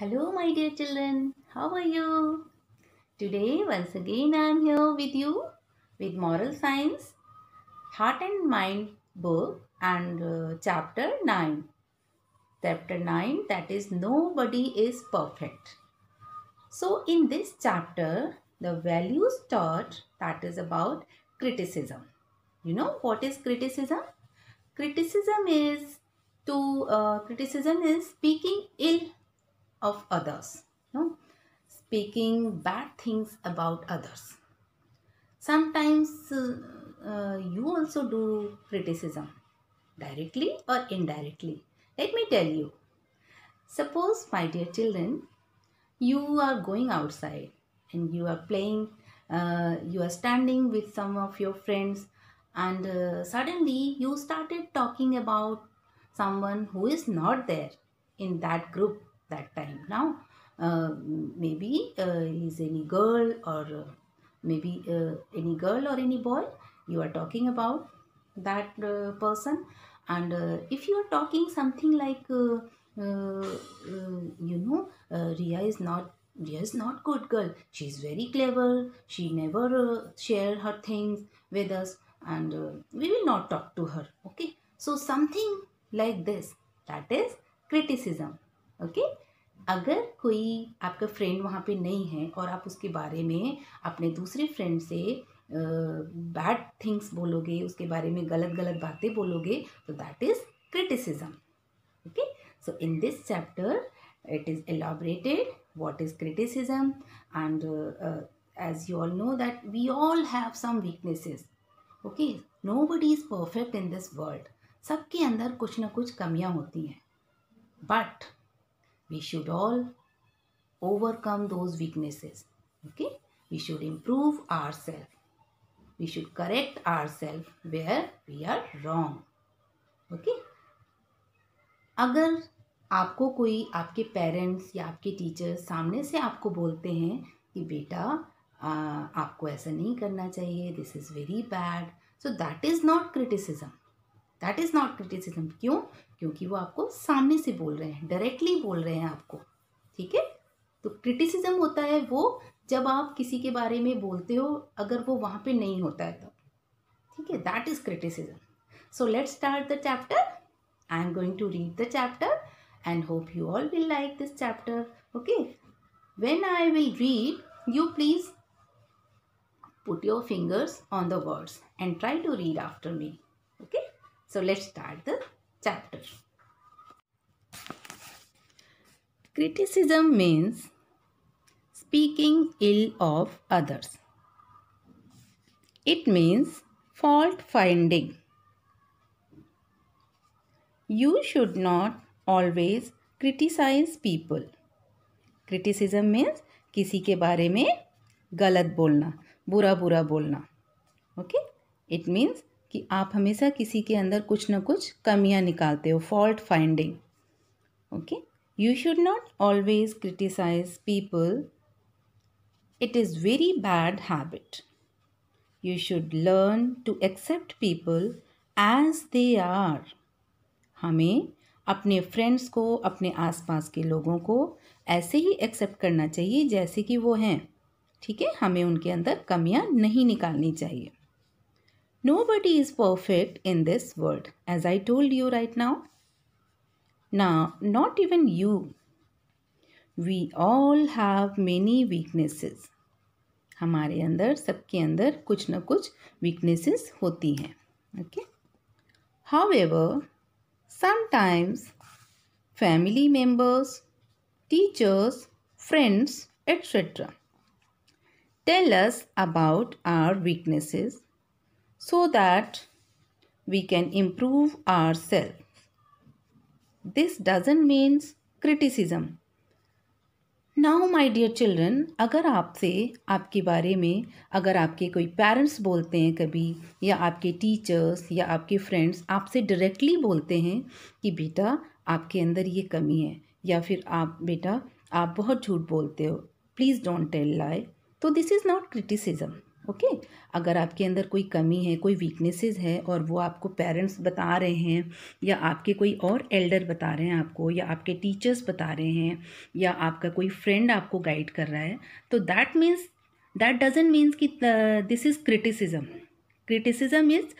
Hello my dear children, how are you? Today once again I am here with you with Moral Science Heart and Mind book and uh, chapter 9. Chapter 9 that is Nobody is Perfect. So in this chapter the values taught that is about criticism. You know what is criticism? Criticism is to uh, criticism is speaking ill of others. No? Speaking bad things about others. Sometimes uh, uh, you also do criticism directly or indirectly. Let me tell you. Suppose, my dear children, you are going outside and you are playing, uh, you are standing with some of your friends, and uh, suddenly you started talking about someone who is not there in that group that time now uh, maybe uh, is any girl or uh, maybe uh, any girl or any boy you are talking about that uh, person and uh, if you are talking something like you know Ria is not Ria is not good girl she is very clever she never share her things with us and we will not talk to her okay so something like this that is criticism okay अगर कोई आपका friend वहाँ पे नहीं है और आप उसके बारे में अपने दूसरे फ्रेंड से बैड uh, थिंग्स बोलोगे उसके बारे में गलत गलत बातें बोलोगे तो that is criticism okay so in this chapter it is elaborated what is criticism and as you all know that we all have some weaknesses okay nobody is perfect in this world सबके अंदर कुछ ना कुछ कमियाँ होती हैं but we should all overcome those weaknesses okay we should improve ourselves we should correct ourselves where we are wrong okay अगर आपको कोई आपके पेरेंट्स या आपके टीचर सामने से आपको बोलते हैं कि बेटा आपको ऐसा नहीं करना चाहिए this is very bad so that is not criticism that is not criticism क्यों क्योंकि वो आपको सामने से बोल रहे हैं डायरेक्टली बोल रहे हैं आपको ठीक है तो क्रिटिसिज्म होता है वो जब आप किसी के बारे में बोलते हो अगर वो वहां पे नहीं होता है तब तो। ठीक है that is criticism so let's start the chapter I am going to read the chapter and hope you all will like this chapter okay when I will read you please put your fingers on the words and try to read after me okay So let's start the chapter. Criticism means speaking ill of others. It means fault finding. You should not always criticize people. Criticism means किसी के बारे में गलत बोलना बुरा बुरा बोलना okay it means कि आप हमेशा किसी के अंदर कुछ ना कुछ कमियां निकालते हो fault finding okay you should not always criticize people it is very bad habit you should learn to accept people as they are हमें अपने फ्रेंड्स को अपने आसपास के लोगों को ऐसे ही एक्सेप्ट करना चाहिए जैसे कि वो हैं ठीक है हमें उनके अंदर कमियां नहीं निकालनी चाहिए Nobody is perfect in this world, as I told you right now. Now, not even you. We all have many weaknesses. हमारे अंदर सबके अंदर कुछ ना कुछ weaknesses होती हैं okay however sometimes family members teachers friends etcetera tell us about our weaknesses so that we can improve ourselves. This doesn't mean criticism. Now my dear children अगर आपसे आपके बारे में अगर आपके कोई पेरेंट्स बोलते हैं कभी या आपके टीचर्स या आपके फ्रेंड्स आपसे डायरेक्टली बोलते हैं कि बेटा आपके अंदर ये कमी है या फिर आप बेटा आप बहुत झूठ बोलते हो प्लीज़ डोंट टेल लाई तो this is not criticism okay अगर आपके अंदर कोई कमी है कोई वीकनेसेस है और वो आपको पेरेंट्स बता रहे हैं या आपके कोई और एल्डर बता रहे हैं आपको या आपके टीचर्स बता रहे हैं या आपका कोई फ्रेंड आपको गाइड कर रहा है तो that means that doesn't means कि this is criticism criticism is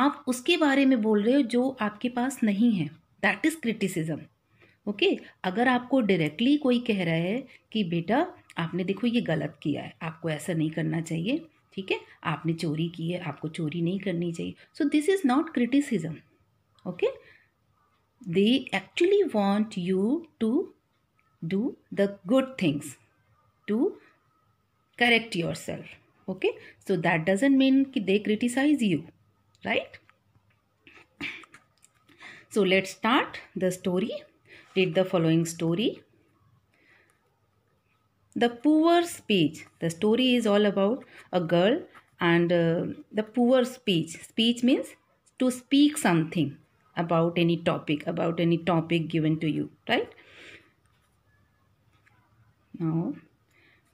आप उसके बारे में बोल रहे हो जो आपके पास नहीं है दैट इज़ क्रिटिसिज्म ओके अगर आपको डायरेक्टली कोई कह रहा है कि बेटा आपने देखो ये गलत किया है आपको ऐसा नहीं करना चाहिए ठीक है आपने चोरी की है आपको चोरी नहीं करनी चाहिए so this is not criticism okay they actually want you to do the good things to correct your self okay so that doesn't mean कि they criticize you right so let start the story read the following story The Poor Speech. The story is all about a girl and uh, the poor speech. Speech means to speak something about any topic, about any topic given to you, right? Now,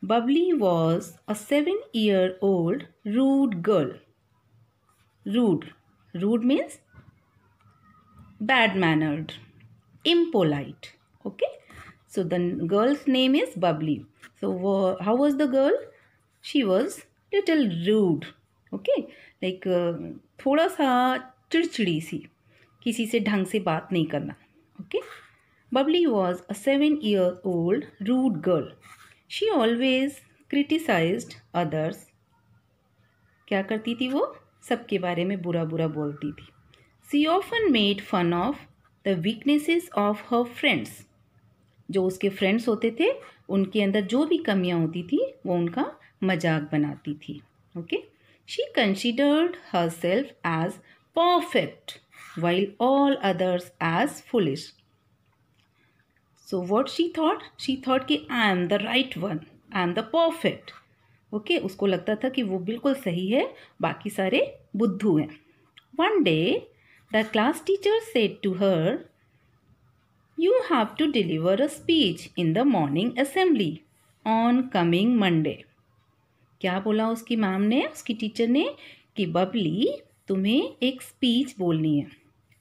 Bubbly was a seven year old rude girl. Rude. Rude means bad mannered, impolite. Okay? So the girl's name is bubbly. So how was the girl? She was little rude. Okay. Like uh, thoda sa chirchidi si. Kisi se dhang se baat nahi Okay. Bubbly was a seven year old rude girl. She always criticized others. Kya karti thi wo? Sab ke baare mein bura bura bolti thi. She often made fun of the weaknesses of her friends. जो उसके friends होते थे उनके अंदर जो भी कमियाँ होती थी वो उनका मजाक बनाती थी okay she considered her self as perfect while all others as foolish so what she thought? She thought कि I am the right one I am the perfect okay उसको लगता था कि वो बिल्कुल सही है बाकी सारे बुद्धू हैं one day the class teacher said to her you have to deliver a speech in the morning assembly on coming Monday. क्या बोला उसकी मैम ने उसकी टीचर ने कि बबली तुम्हें एक स्पीच बोलनी है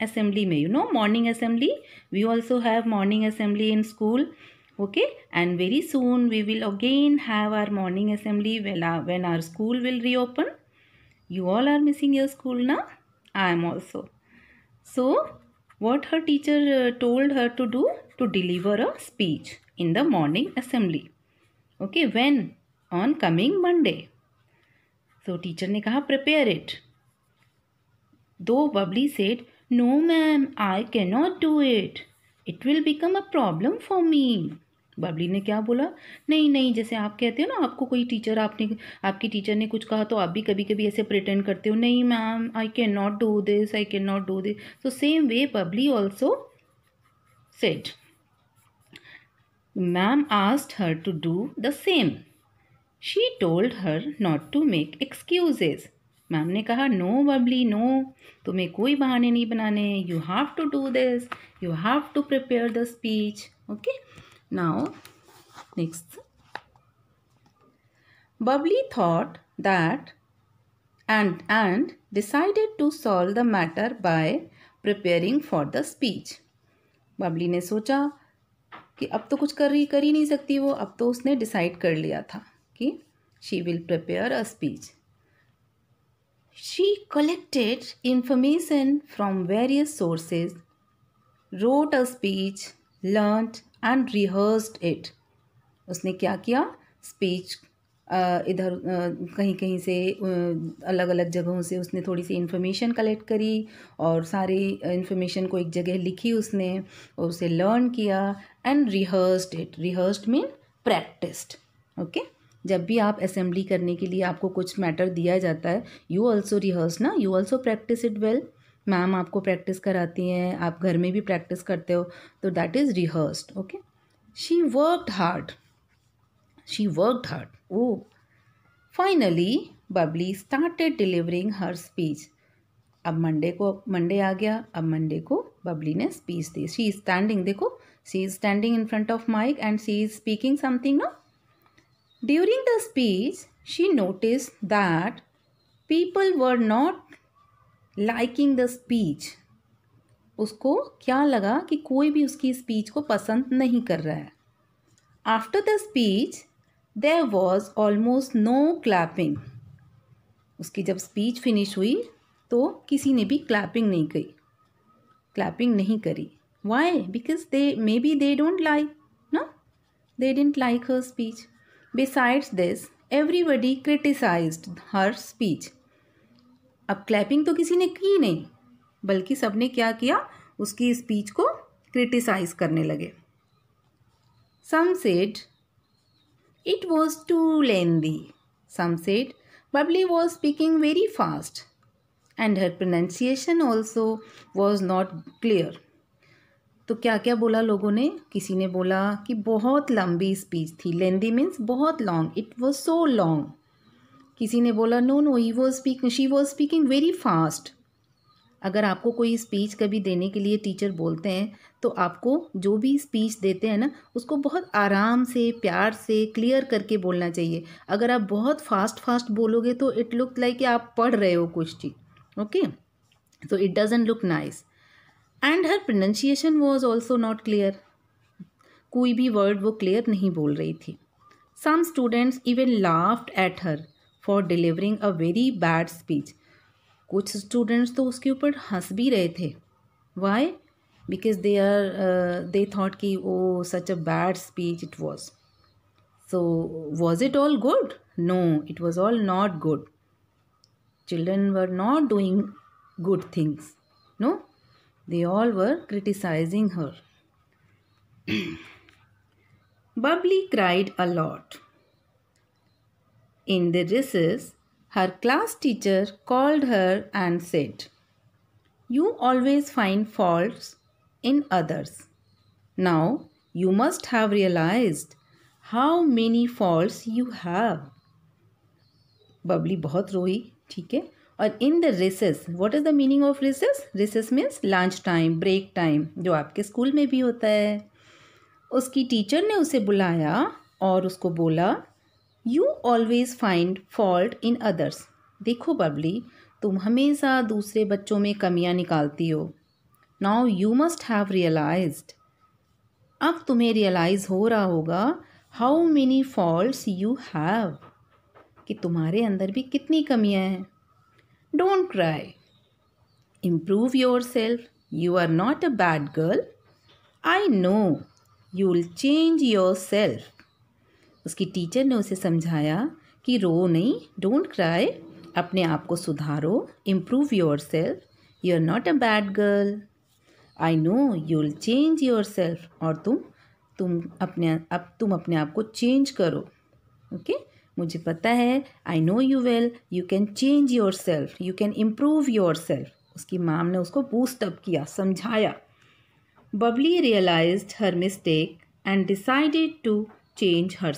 असेंबली में you know morning assembly we also have morning assembly in school okay and very soon we will again have our morning assembly when our school will reopen you all are missing your school now i am also so what her teacher told her to do to deliver a speech in the morning assembly okay when on coming monday so teacher ne kaha prepare it though bubbly said no ma'am i cannot do it it will become a problem for me Bubbly ने क्या बोला नहीं नहीं जैसे आप कहते हो ना आपको कोई टीचर आपने आपकी टीचर ने कुछ कहा तो आप भी कभी कभी ऐसे प्रिटेंड करते हो नहीं ma'am I can not do this I can not do this so same way Bubbly also said ma'am asked her to do the same she told her not to make excuses ma'am ने कहा no Babli no तुम्हें कोई बहाने नहीं बनाने you have to do this you have to prepare the speech okay Now, next. Bubbly thought that and, and decided to solve the matter by preparing for the speech. Bubbly ने सोचा कि अब तो कुछ कर रही कर ही नहीं सकती वो अब तो उसने डिसाइड कर लिया था कि she will prepare a speech she collected information from various sources wrote a speech learnt and rehearsed it उसने क्या किया स्पीच इधर कहीं कहीं से अलग अलग जगहों से उसने थोड़ी सी इन्फॉर्मेशन कलेक्ट करी और सारी इन्फॉर्मेशन को एक जगह लिखी उसने और उसे लर्न किया and rehearsed it rehearsed mean practised okay जब भी आप असेंबली करने के लिए आपको कुछ मैटर दिया जाता है यू ऑल्सो रिहर्स ना you also practice it well ma'am आपको प्रैक्टिस कराती हैं आप घर में भी प्रैक्टिस करते हो तो that is rehearsed okay she worked hard she worked hard oh finally Bubbly started delivering her speech अब मंडे को मंडे आ गया अब मंडे को बबली ने स्पीच दी शी इज स्टैंडिंग देखो she is standing in front of mic and she is speaking something no during the speech she notice that people were not liking the speech उसको क्या लगा कि कोई भी उसकी स्पीच को पसंद नहीं कर रहा है after the speech there was almost no clapping उसकी जब स्पीच फिनिश हुई तो किसी ने भी क्लैपिंग नहीं की क्लैपिंग नहीं करी why because they may be they don't like ना they don't like her speech besides this everybody criticize her speech अब क्लैपिंग तो किसी ने की नहीं बल्कि सबने क्या किया उसकी स्पीच को क्रिटिसाइज करने लगे some said it was too lengthy some said Bubbly was speaking very fast and her pronunciation also was not clear तो क्या क्या बोला लोगों ने किसी ने बोला कि बहुत लंबी स्पीच थी लेंदी मीन्स बहुत long it was so long किसी ने बोला no no he was speaking she was speaking very fast अगर आपको कोई स्पीच कभी देने के लिए टीचर बोलते हैं तो आपको जो भी स्पीच देते हैं ना उसको बहुत आराम से प्यार से क्लियर करके बोलना चाहिए अगर आप बहुत फास्ट फास्ट बोलोगे तो इट लुक लाइक आप पढ़ रहे हो कुछ चीज़ okay so it doesn't look nice and her pronunciation was also not clear कोई भी वर्ड वो क्लियर नहीं बोल रही थी some students even laughed at her for delivering a very bad speech कुछ स्टूडेंट्स तो उसके ऊपर हंस भी रहे थे why because they are they thought कि oh such a bad speech it was so was it all good no it was all not good children were not doing good things. No, they all were criticizing her. Bubbly cried a lot. In the recess, her class teacher called her and said, You always find faults in others. Now you must have realized how many faults you have. bubbly bahut rohi theek hai और in the recess what is the meaning of recess recess means lunch time break time जो आपके school में भी होता है उसकी teacher ने उसे बुलाया और उसको बोला you always find fault in others देखो बबली तुम हमेशा दूसरे बच्चों में कमियां निकालती हो now you must have realise अब तुम्हें रियलाइज़ हो रहा होगा how many faults you have कि तुम्हारे अंदर भी कितनी कमियां हैं don't cry improve your self you are not a bad girl I know you will change your self उसकी टीचर ने उसे समझाया कि रो नहीं डोंट क्राई अपने आप को सुधारो improve your self you are not a bad girl I know you will change your yourself और तुम तुम अपने अब तुम अपने आप को चेंज करो ओके okay? मुझे पता है I know you well you can change your self you can improve your self उसकी माम ने उसको बूस्टअप किया समझाया Bubbly realise her mistake and decided to change her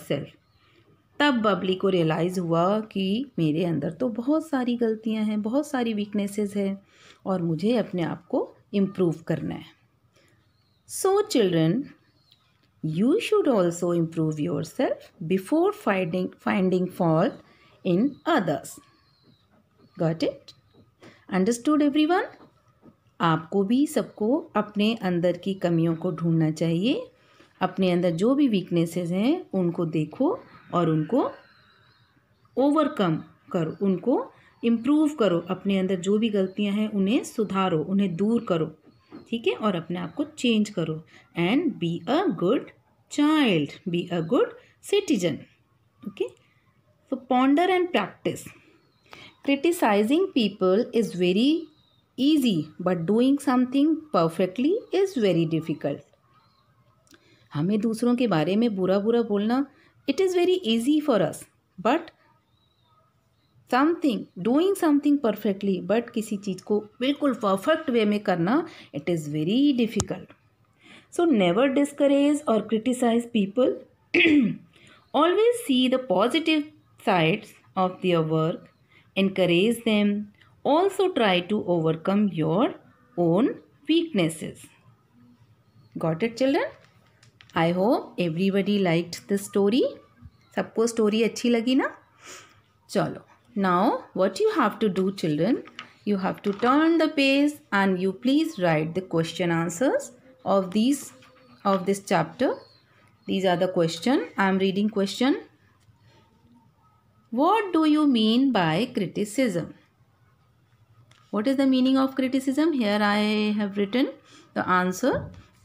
तब बबली को रियलाइज़ हुआ कि मेरे अंदर तो बहुत सारी गलतियां हैं बहुत सारी वीकनेसेस हैं और मुझे अपने आप को इम्प्रूव करना है so children you should also improve your yourself before finding finding fault in others got it understood one आपको भी सबको अपने अंदर की कमियों को ढूंढना चाहिए अपने अंदर जो भी वीकनेसेस हैं उनको देखो और उनको ओवरकम करो उनको इम्प्रूव करो अपने अंदर जो भी गलतियां हैं उन्हें सुधारो उन्हें दूर करो ठीक है और अपने आप को चेंज करो and be a good child be a good citizen okay so ponder and practise criticising people is very easy but doing something perfectly is very difficult हमें दूसरों के बारे में बुरा बुरा बोलना it is very easy for us but something doing something perfectly but किसी चीज़ को बिल्कुल परफेक्ट वे में करना it is very difficult so never discourage और criticise people always see the positive sides of their work encourage them also try to overcome your own weaknesses got it children I hope everybody liked the story सबको story अच्छी लगी ना चलो now what you have to do children you have to turn the page and you please write the question answers of these of this chapter these are the question i am reading question what do you mean by criticism what is the meaning of criticism here i have written the answer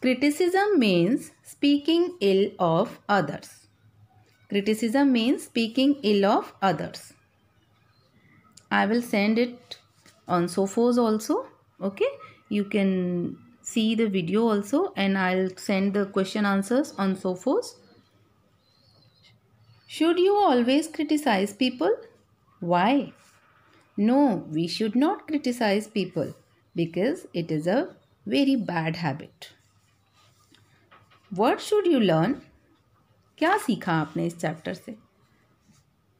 Criticism means speaking ill of others. Criticism means speaking ill of others. I will send it on Sophos also. Okay. You can see the video also and I'll send the question answers on Sophos. Should you always criticize people? Why? No, we should not criticize people because it is a very bad habit. What should you learn क्या सीखा आपने इस chapter से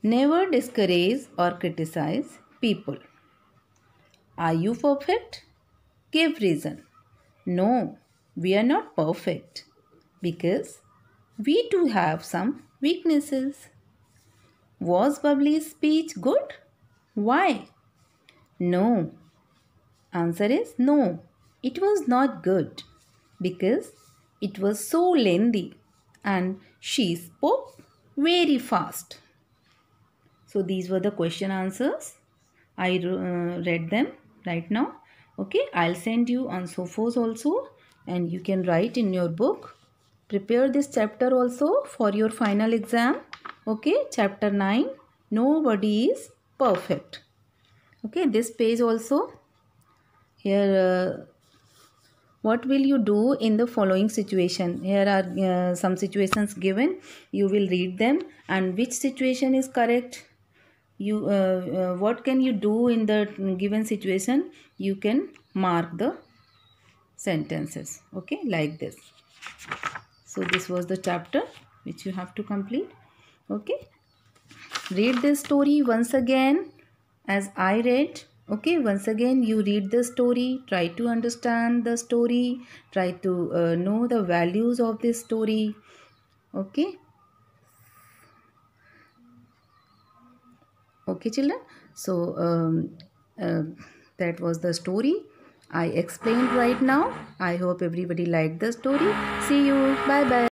never discourage और criticise people are you perfect give reason no we are not perfect because we too have some weaknesses. Was Bubbly's speech good? Why? No. Answer is no. It was not good because it was so lengthy and she spoke very fast. So these were the question answers. I uh, read them right now. Okay, I'll send you on Sophos also and you can write in your book. Prepare this chapter also for your final exam. Okay, chapter 9. Nobody is perfect. Okay, this page also. Here uh, what will you do in the following situation here are uh, some situations given you will read them and which situation is correct you uh, uh, what can you do in the given situation you can mark the sentences okay like this so this was the chapter which you have to complete okay read this story once again as i read okay once again you read the story try to understand the story try to uh, know the values of this story okay okay children so um, uh, that was the story i explained right now i hope everybody liked the story see you bye bye